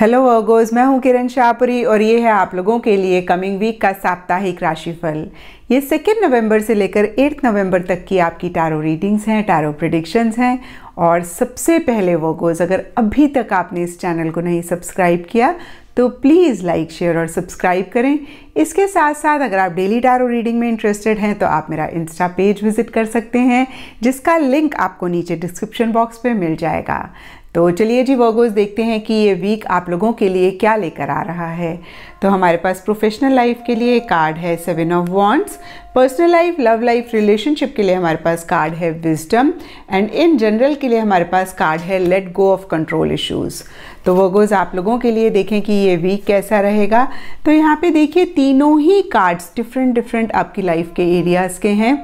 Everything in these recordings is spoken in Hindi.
हेलो वर्गोज मैं हूं किरण शाहपुरी और ये है आप लोगों के लिए कमिंग वीक का साप्ताहिक राशिफल ये सेकेंड नवंबर से लेकर एट्थ नवंबर तक की आपकी टारो रीडिंग्स हैं टारो प्रडिक्शंस हैं और सबसे पहले वर्गोज अगर अभी तक आपने इस चैनल को नहीं सब्सक्राइब किया तो प्लीज़ लाइक शेयर और सब्सक्राइब करें इसके साथ साथ अगर आप डेली टारो रीडिंग में इंटरेस्टेड हैं तो आप मेरा इंस्टा पेज विजिट कर सकते हैं जिसका लिंक आपको नीचे डिस्क्रिप्शन बॉक्स पर मिल जाएगा तो चलिए जी वर्गोज देखते हैं कि ये वीक आप लोगों के लिए क्या लेकर आ रहा है तो हमारे पास प्रोफेशनल लाइफ के लिए कार्ड है seven of wands personal life love life relationship के लिए हमारे पास कार्ड है विजडम एंड इन जनरल के लिए हमारे पास कार्ड है let go of control issues तो वर्गोज आप लोगों के लिए देखें कि ये वीक कैसा रहेगा तो यहाँ पे देखिए तीनों ही कार्ड्स डिफरेंट डिफरेंट आपकी लाइफ के एरियाज़ के हैं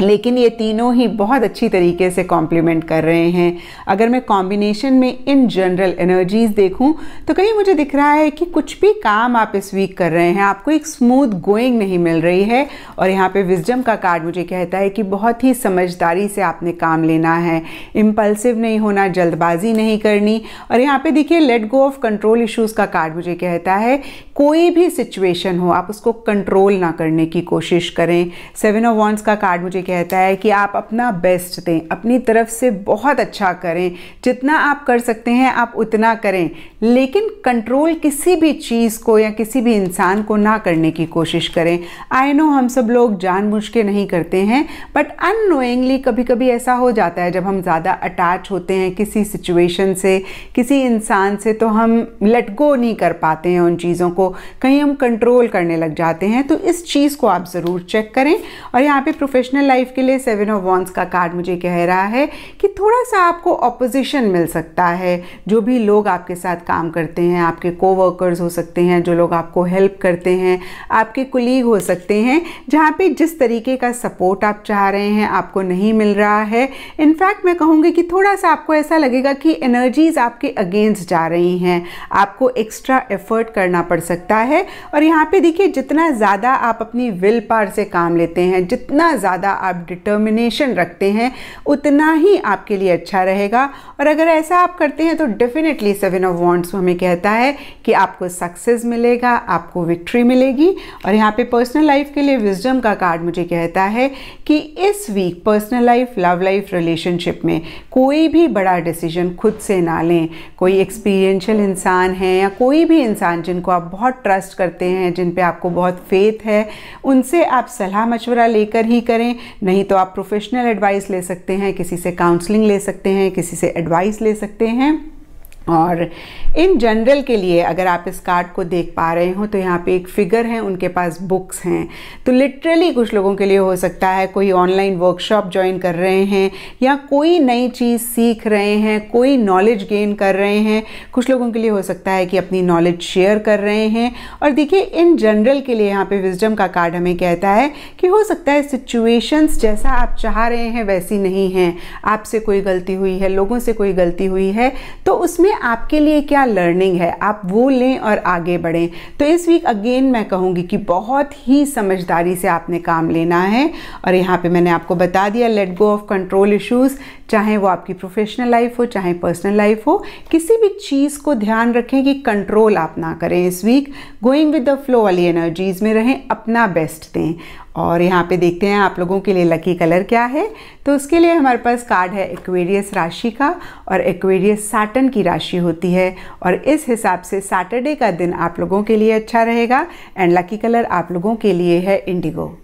लेकिन ये तीनों ही बहुत अच्छी तरीके से कॉम्प्लीमेंट कर रहे हैं अगर मैं कॉम्बिनेशन में इन जनरल एनर्जीज़ देखूं तो कहीं मुझे दिख रहा है कि कुछ भी काम आप इस वीक कर रहे हैं आपको एक स्मूथ गोइंग नहीं मिल रही है और यहाँ पे विजडम का कार्ड मुझे कहता है कि बहुत ही समझदारी से आपने काम लेना है इम्पल्सिव नहीं होना जल्दबाजी नहीं करनी और यहाँ पर देखिए let go of control issues का कार्ड मुझे कहता है कोई भी सिचुएशन हो आप उसको कंट्रोल ना करने की कोशिश करें सेवन ऑफ वॉन्ट्स का कार्ड मुझे कहता है कि आप अपना बेस्ट दें अपनी तरफ से बहुत अच्छा करें जितना आप कर सकते हैं आप उतना करें लेकिन कंट्रोल किसी भी चीज़ को या किसी भी इंसान को ना करने की कोशिश करें आई नो हम सब लोग जानबूझ के नहीं करते हैं बट अनोइंगली कभी कभी ऐसा हो जाता है जब हम ज़्यादा अटैच होते हैं किसी सिचुएशन से किसी इंसान से तो हम लेट गो नहीं कर पाते हैं उन चीज़ों को कहीं हम कंट्रोल करने लग जाते हैं तो इस चीज़ को आप ज़रूर चेक करें और यहाँ पे प्रोफेशनल लाइफ के लिए सेवन ऑफ वॉन्स का कार्ड मुझे कह रहा है कि थोड़ा सा आपको ऑपोजिशन मिल सकता है जो भी लोग आपके साथ काम करते हैं आपके कोवर्कर्स हो सकते हैं जो लोग आपको हेल्प करते हैं आपके कुलीग हो सकते हैं जहाँ पे जिस तरीके का सपोर्ट आप चाह रहे हैं आपको नहीं मिल रहा है इनफैक्ट मैं कहूँगी कि थोड़ा सा आपको ऐसा लगेगा कि एनर्जीज़ आपके अगेंस्ट जा रही हैं आपको एक्स्ट्रा एफर्ट करना पड़ सकता है और यहाँ पे देखिए जितना ज़्यादा आप अपनी विल पार से काम लेते हैं जितना ज़्यादा आप डिटर्मिनेशन रखते हैं उतना ही आपके लिए अच्छा रहेगा और अगर ऐसा आप करते हैं तो डेफिनेटली सेवन ऑफ वॉन्ट्स हमें कहता है कि आपको सक्सेस मिलेगा आपको विक्ट्री मिलेगी और यहाँ पे पर्सनल लाइफ के लिए विजडम का कार्ड मुझे कहता है कि इस week personal life love life relationship में कोई भी बड़ा डिसीजन खुद से ना लें कोई एक्सपीरियंशियल इंसान है या कोई भी इंसान जिनको आप बहुत ट्रस्ट करते हैं जिन पे आपको बहुत फेथ है उनसे आप सलाह मशवरा लेकर ही करें नहीं तो आप प्रोफेशनल एडवाइस ले सकते हैं किसी से काउंसलिंग ले सकते हैं किसी से एडवाइस ले सकते हैं और इन जनरल के लिए अगर आप इस कार्ड को देख पा रहे हो तो यहाँ पे एक फिगर है उनके पास बुक्स हैं तो लिटरली कुछ लोगों के लिए हो सकता है कोई ऑनलाइन वर्कशॉप ज्वाइन कर रहे हैं या कोई नई चीज़ सीख रहे हैं कोई नॉलेज गेन कर रहे हैं कुछ लोगों के लिए हो सकता है कि अपनी नॉलेज शेयर कर रहे हैं और देखिए इन जनरल के लिए यहाँ पर विजडम का कार्ड हमें कहता है कि हो सकता है सिचुएशंस जैसा आप चाह रहे हैं वैसी नहीं है आपसे कोई गलती हुई है लोगों से कोई गलती हुई है तो उसमें इसमें आपके लिए क्या लर्निंग है आप वो लें और आगे बढ़ें तो इस वीक अगेन मैं कहूँगी कि बहुत ही समझदारी से आपने काम लेना है और यहाँ पे मैंने आपको बता दिया let go of control issues चाहे वो आपकी प्रोफेशनल लाइफ हो चाहे पर्सनल लाइफ हो किसी भी चीज़ को ध्यान रखें कि कंट्रोल आप ना करें इस week going with the flow वाली एनर्जीज़ में रहें अपना बेस्ट दें और यहाँ पे देखते हैं आप लोगों के लिए लकी कलर क्या है तो उसके लिए हमारे पास कार्ड है एक्वेरियस राशि का और एक्वेरियस साटन की राशि होती है और इस हिसाब से सैटरडे का दिन आप लोगों के लिए अच्छा रहेगा एंड लकी कलर आप लोगों के लिए है इंडिगो